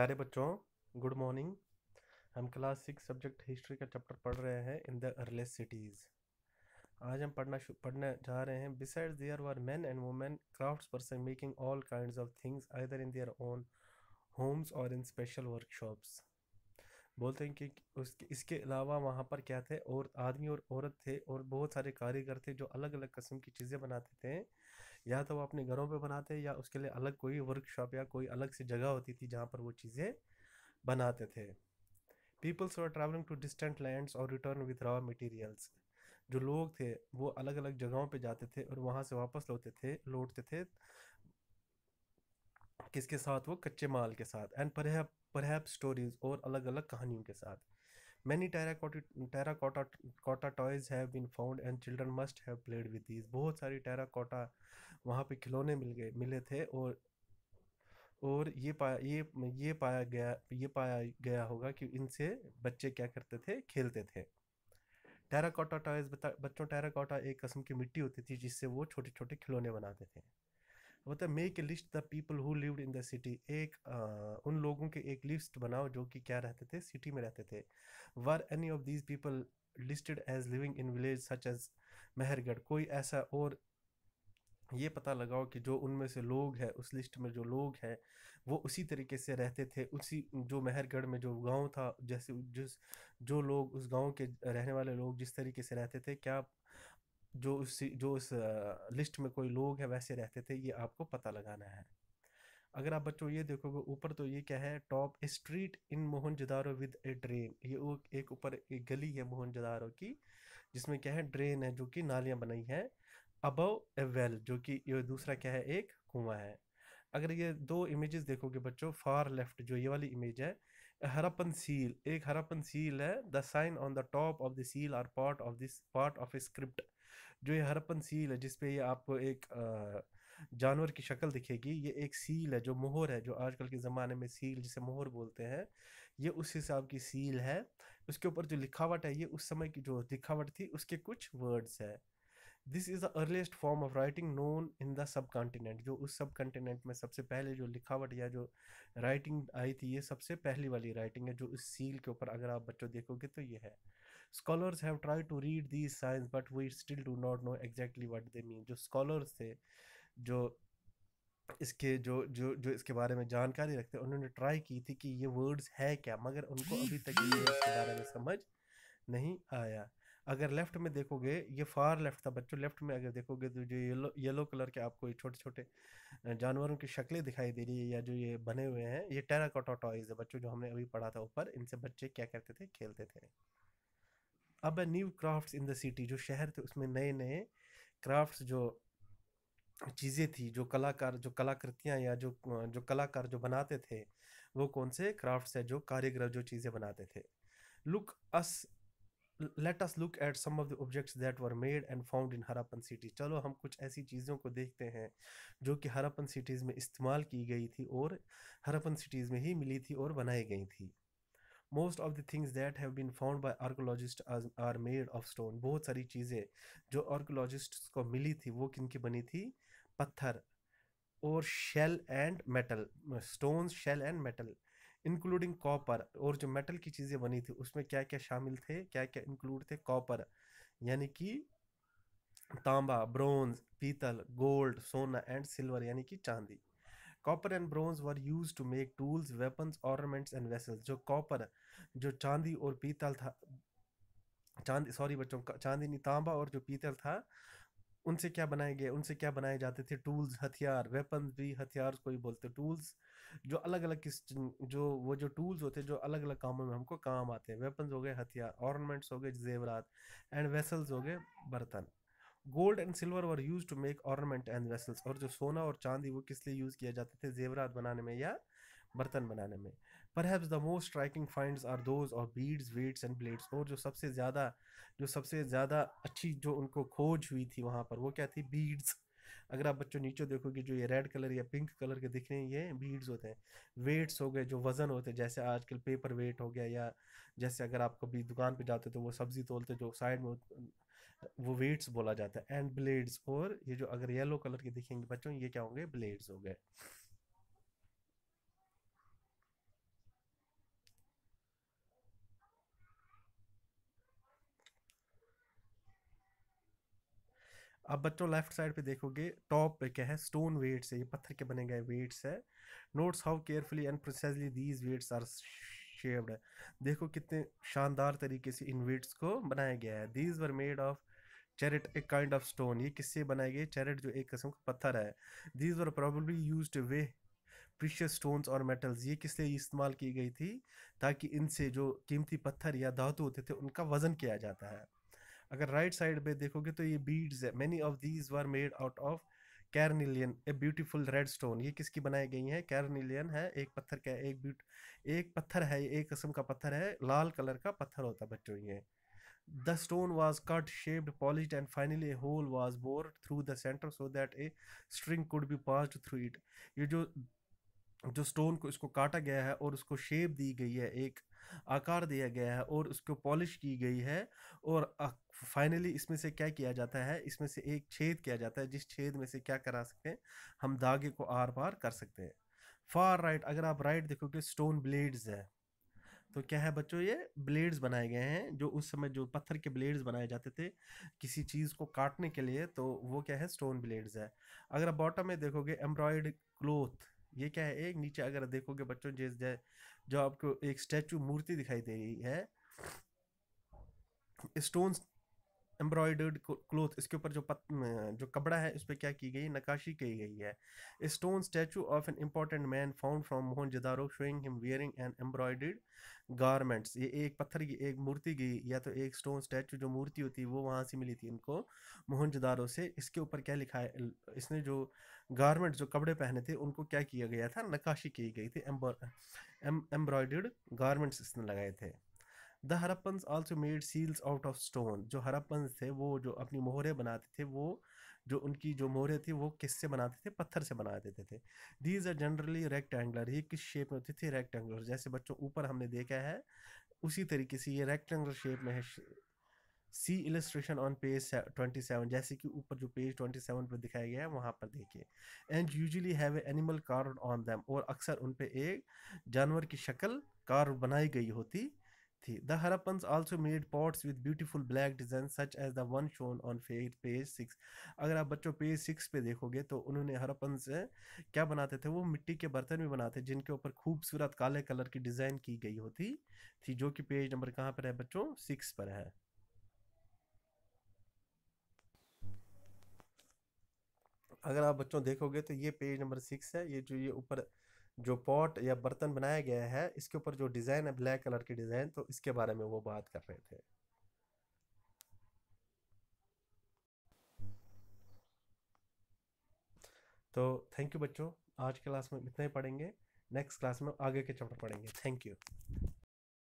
प्यारे बच्चों good morning हम क्लास सिक्स सब्जेक्ट हिस्ट्री का चैप्टर पढ़ रहे हैं इन द अर्लेस सिटीज़ आज हम पढ़ना पढ़ने जा रहे हैं beside there were man and women craft person making all kind of things either in their own homes और इन स्पेशल वर्कशॉप्स बोलते हैं कि उसके इसके अलावा वहाँ पर क्या थे और आदमी और औरत थे और बहुत सारे कारीगर थे जो अलग अलग कस्म की चीज़ें बनाते थे या तो वो अपने घरों पे बनाते या उसके लिए अलग कोई वर्कशॉप या कोई अलग सी जगह होती थी जहाँ पर वो चीज़ें बनाते थे peoples were travelling to distant lands और रिटर्न विद रॉ मटेरियल्स जो लोग थे वो अलग अलग जगहों पे जाते थे और वहाँ से वापस लौटते थे लौटते थे किसके साथ वो कच्चे माल के साथ एंड पर स्टोरीज और अलग अलग कहानियों के साथ many terracotta terracotta cotta toys have been found and children must have played with बहुत सारी terracotta वहाँ पे खिलौने मिल गए मिले थे और और ये पाया ये ये पाया गया ये पाया गया होगा कि इनसे बच्चे क्या करते थे खेलते थे टेराकोटा टॉयज बच्चों टेराकोटा एक कस्म की मिट्टी होती थी जिससे वो छोटे छोटे खिलौने बनाते थे मतलब make a list the people who lived in the city एक आ, उन लोगों के एक लिस्ट बनाओ जो कि क्या रहते थे सिटी में रहते थे were any of these people listed as living in village such as Mehrgarh कोई ऐसा और ये पता लगाओ कि जो उनमें से लोग हैं उस लिस्ट में जो लोग हैं वो उसी तरीके से रहते थे उसी जो मेहरगढ़ में जो गांव था जैसे जिस जो लोग उस गांव के रहने वाले लोग जिस तरीके से रहते थे क्या जो उस जो उस लिस्ट में कोई लोग हैं वैसे रहते थे ये आपको पता लगाना है अगर आप बच्चों ये देखोगे ऊपर तो ये क्या है top street in Mohenjo daro with a drain ये एक ऊपर एक गली है मोहन जदारो की जिसमें क्या है ड्रेन है जो कि नालियाँ बनाई हैं अबव ए वेल जो कि ये दूसरा क्या है एक कुआं है अगर ये दो इमेजेस देखोगे बच्चों फार लेफ्ट जो ये वाली इमेज है हरापन सील एक हरापन सील है the sign on the top of the seal are part of this part of a script जो ये हरपन सील है जिसपे ये आपको एक जानवर की शक्ल दिखेगी ये एक सील है जो मोहर है जो आजकल के ज़माने में सील जिसे मोहर बोलते हैं ये उस हिसाब की सील है उसके ऊपर जो लिखावट है ये उस समय की जो लिखावट थी उसके कुछ वर्ड्स है this is the earliest form of writing known in the subcontinent जो उस सब कॉन्टिनेंट में सबसे पहले जो लिखावट या जो राइटिंग आई थी ये सबसे पहली वाली राइटिंग है जो इस सील के ऊपर अगर आप बच्चों देखोगे तो ये है scholars have try to read these signs but we still do not know exactly what they mean जो स्कॉलर्स थे जो इसके जो जो जो इसके बारे में जानकारी रखते हैं उन्होंने ट्राई की थी कि ये वर्ड्स है क्या मगर उनको अभी तक ये इसके बारे में समझ नहीं आया अगर लेफ्ट में देखोगे ये फार लेफ्ट था बच्चों लेफ्ट में अगर देखोगे तो जो येलो येलो कलर के आपको ये छोटे छोटे जानवरों की शक्लें दिखाई दे रही है या जो ये बने हुए हैं ये टेराकोटा टॉयज है बच्चों जो हमने अभी पढ़ा था ऊपर इनसे बच्चे क्या करते थे खेलते थे अब new crafts in the city जो शहर थे उसमें नए नए क्राफ्ट जो चीज़ें थी जो कलाकार जो कलाकृतियाँ या जो जो कलाकार जो बनाते थे वो कौन से क्राफ्ट्स है जो कारीगर जो चीज़ें बनाते थे look us let us look at some of the objects that were made and found in Harappan city चलो हम कुछ ऐसी चीज़ों को देखते हैं जो कि हरापन सिटीज़ में इस्तेमाल की गई थी और हरापन सिटीज़ में ही मिली थी और बनाई गई थी most of the things that have been found by archaeologist are made of stone बहुत सारी चीज़ें जो आर्कोलॉजिस्ट को मिली थी वो किन की बनी थी पत्थर और shell and metal stone shell and metal including copper और जो मेटल की चीज़ें बनी थी उसमें क्या क्या शामिल थे क्या क्या इंक्लूड थे कॉपर यानी कि तांबा ब्रोंज पीतल गोल्ड सोना एंड सिल्वर यानी कि चांदी copper and bronze were use to make tools weapons ornaments and vessels जो कॉपर जो चांदी और पीतल था चांदी सॉरी बच्चों चांदी नहीं तांबा और जो पीतल था उनसे क्या बनाए गए उनसे क्या बनाए जाते थे टूल्स हथियार वेपन भी हथियार को ही बोलते टूल्स जो अलग अलग किस जो वो जो टूल्स होते हैं जो अलग अलग कामों में हमको काम आते हैं वेपन्स हो गए हथियार ऑर्नमेंट्स हो गए जेवरात एंड वेसल्स हो गए बर्तन gold and silver were use to make ornament and vessels और जो सोना और चांदी वो किस लिए यूज़ किया जाते थे जेवरात बनाने में या बर्तन बनाने में perhaps the most striking finds are those और बीड्स वेट्स एंड ब्लेड्स और जो सबसे ज़्यादा जो सबसे ज़्यादा अच्छी जो उनको खोज हुई थी वहाँ पर वो क्या थी बीड्स अगर आप बच्चों नीचे देखोगे जो ये रेड कलर या पिंक कलर के दिख रहे हैं ये बीड्स होते हैं वेट्स हो गए जो वज़न होते हैं जैसे आजकल पेपर वेट हो गया या जैसे अगर आप कभी दुकान पर जाते तो वो सब्ज़ी तोलते जो साइड में वो वेट्स बोला जाता है एंड ब्लेड्स और ये जो अगर येलो कलर के दिखेंगे बच्चों ये क्या होंगे ब्लेड्स हो गए अब बच्चों लेफ्ट साइड पे देखोगे टॉप पे क्या है स्टोन वेट्स है ये पत्थर के बने गए वेट्स है notes how carefully and precisely these weights are shaped है देखो कितने शानदार तरीके से इन वेट्स को बनाया गया है these were made of chert a kind of stone ये किससे बनाए गए चैरेट जो एक किस्म का पत्थर है these were probably use weigh precious stones और मेटल्स ये किस लिए इस्तेमाल की गई थी ताकि इनसे जो कीमती पत्थर या धातु होते थे उनका वज़न किया जाता है अगर राइट साइड पे देखोगे तो ये बीड्स है many of these were made out of carnelian a beautiful red stone ये किसकी बनाई गई है कैरनिलियन है एक पत्थर का एक ब्यूट एक पत्थर है एक किस्म का पत्थर है लाल कलर का पत्थर होता है बच्चों ये the stone was cut shaped polish and finally a hole was bored through the centre so that a string could be passed through it ये जो जो स्टोन को इसको काटा गया है और उसको शेप दी गई है एक आकार दिया गया है और उसको पॉलिश की गई है और फाइनली इसमें से क्या किया जाता है इसमें से एक छेद किया जाता है जिस छेद में से क्या करा सकते हैं हम धागे को आर पार कर सकते हैं फार राइट अगर आप राइट देखोगे स्टोन ब्लेड्स है तो क्या है बच्चों ये ब्लेड्स बनाए गए हैं जो उस समय जो पत्थर के ब्लेड्स बनाए जाते थे किसी चीज़ को काटने के लिए तो वो क्या है स्टोन ब्लेड्स है अगर आप बॉटम में देखोगे एम्ब्रॉयड क्लोथ ये क्या है एक नीचे अगर देखोगे बच्चों जिस जो आपको एक स्टैचू मूर्ति दिखाई दे रही है स्टोन एम्ब्रॉयडर्ड क्लोथ इसके ऊपर जो पत, जो कपड़ा है उस पर क्या की गई नकाशी की गई है stone statue of an important man found from Mohenjo daro showing him wearing an embroidered garments ये एक पत्थर की एक मूर्ति गई या तो एक स्टोन स्टैचू जो मूर्ति होती है वो वहाँ से मिली थी इनको मोहन जदारो से इसके ऊपर क्या लिखा है इसने जो गारमेंट्स जो कपड़े पहने थे उनको क्या किया गया था नकाशी की गई थी एम्ब्रॉयडर्ड गारमेंट्स इसने लगाए थे the Harappans also made seals out of stone जो हरप्पन्स थे वो जो अपनी मोहरे बनाते थे वो जो उनकी जो मोहरे थी वो किससे बनाते थे पत्थर से बना देते थे दीज आर जनरली रेक्टेंगुलर ये किस शेप में थे थी रेक्टेंगुलर जैसे बच्चों ऊपर हमने देखा है उसी तरीके से ये रेक्टेंगुलर शेप में है see illustration on page twenty seven जैसे कि ऊपर जो पेज ट्वेंटी सेवन पर दिखाया गया है वहाँ पर देखिए and usually have animal carved on them और अक्सर उन पर एक जानवर की शक्ल कार्ड बनाई गई होती थी the Harappan also made pots with beautiful black design such as the one shown on page page six अगर आप बच्चों पेज सिक्स पे देखोगे तो उन्होंने हरप्पन्स क्या बनाते थे वो मिट्टी के बर्तन भी बनाते जिनके ऊपर खूबसूरत काले कलर की डिज़ाइन की गई होती थी जो कि पेज नंबर कहाँ पर है बच्चों सिक्स पर है अगर आप बच्चों देखोगे तो ये पेज नंबर सिक्स है ये जो ये ऊपर जो पॉट या बर्तन बनाया गया है इसके ऊपर जो डिज़ाइन है ब्लैक कलर की डिज़ाइन तो इसके बारे में वो बात कर रहे थे तो थैंक यू बच्चों आज क्लास में इतना ही पढ़ेंगे नेक्स्ट क्लास में आगे के चैप्टर पढ़ेंगे थैंक यू